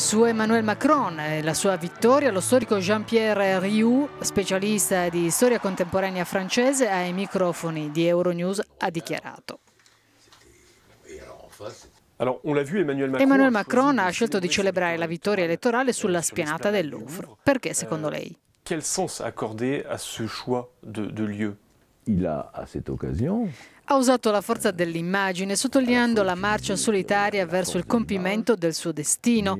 su Emmanuel Macron e la sua vittoria. Lo storico Jean-Pierre Riou, specialista di storia contemporanea francese, ai microfoni di Euronews ha dichiarato. Emmanuel Macron ha scelto di celebrare la vittoria elettorale sulla spianata del Louvre. Perché, secondo euh, lei? Quel senso accorder a ce choix de, de lieu il a a cette occasion ha usato la forza dell'immagine, sottolineando la marcia solitaria verso il compimento del suo destino.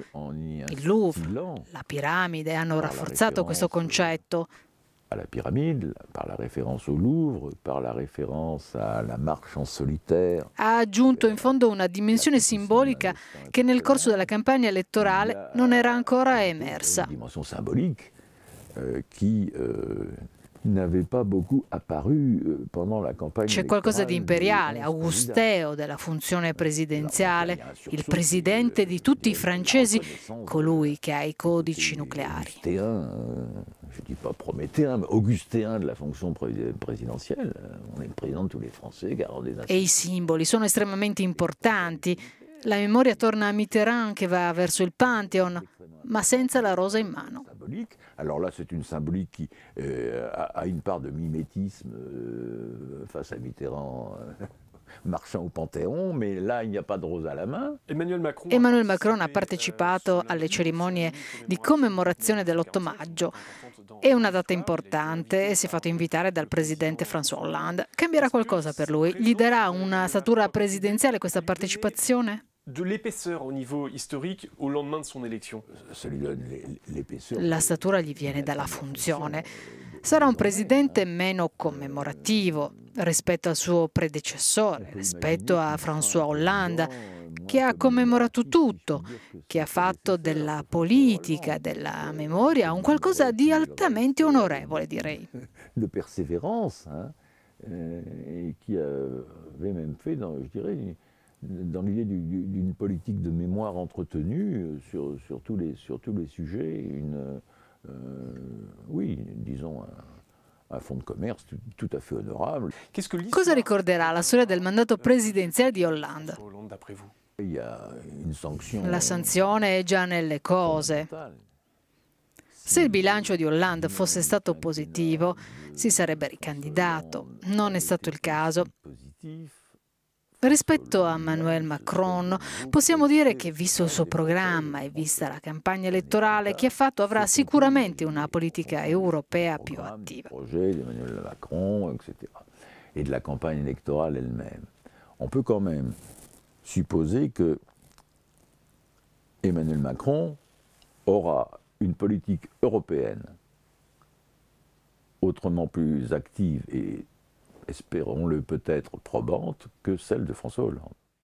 Il Louvre, la piramide hanno rafforzato questo concetto. La piramide, par la référence au Louvre, par la référence à la marche en solitaire. Ha aggiunto in fondo una dimensione simbolica che nel corso della campagna elettorale non era ancora emersa. Una dimensione simbolica che euh, n'avait pas beaucoup apparu euh, pendant la campagne. C'è qualcosa di imperiale, augusteo della funzione presidenziale, il presidente di tutti i euh, francesi, colui che ha i codici nucleari. Euh, je dis pas prométhéen, mais augustéen de la fonction présidentielle. On est le président de tous les Français, garant des nations. E i simboli sono estremamente importanti. La memoria torna a Mitterrand che va verso il Pantheon, ma senza la rosa in mano symbolique. Alors là, c'est une symbolique qui euh, a, a, une part de mimétisme euh, face à Mitterrand. Euh, marchant au Panthéon, mais là il n'y a pas de rose à la main. Emmanuel Macron, Emmanuel Macron ha euh, partecipato alle cerimonie di commemorazione dell'8 maggio. È una data importante e si è fatto invitare dal presidente François Hollande. Cambierà qualcosa per lui? Gli darà una statura presidenziale questa partecipazione? de l'épaisseur au niveau historique au lendemain de son élection. La statura gli viene dalla funzione. Sarà un presidente meno commemorativo rispetto al suo predecessore, rispetto a François Hollande che ha commemorato tutto, che ha fatto della politica, della memoria, un qualcosa di altamente onorevole, direi. De persévérance, hein, eh, et qui avait même fait, je dirais, dans l'idée d'une politique de mémoire entretenue euh, sur, sur, tous, les, sur tous les sujets, une, euh, oui, disons un, fonds de commerce tout à fait honorable. Cosa ricorderà la storia del mandato presidenziale di Hollande? La sanzione è già nelle cose. Se il bilancio di Hollande fosse stato positivo, si sarebbe ricandidato. Non è stato il caso. Rispetto a Manuel Macron, possiamo dire che visto il suo programma e vista la campagna elettorale une ha fatto, avrà sicuramente una politica europea più attiva. Et de la campagne électorale elle-même. On peut quand même supposer que Emmanuel Macron aura une politique européenne autrement plus active et espérons-le peut-être, probante que celle de François Hollande.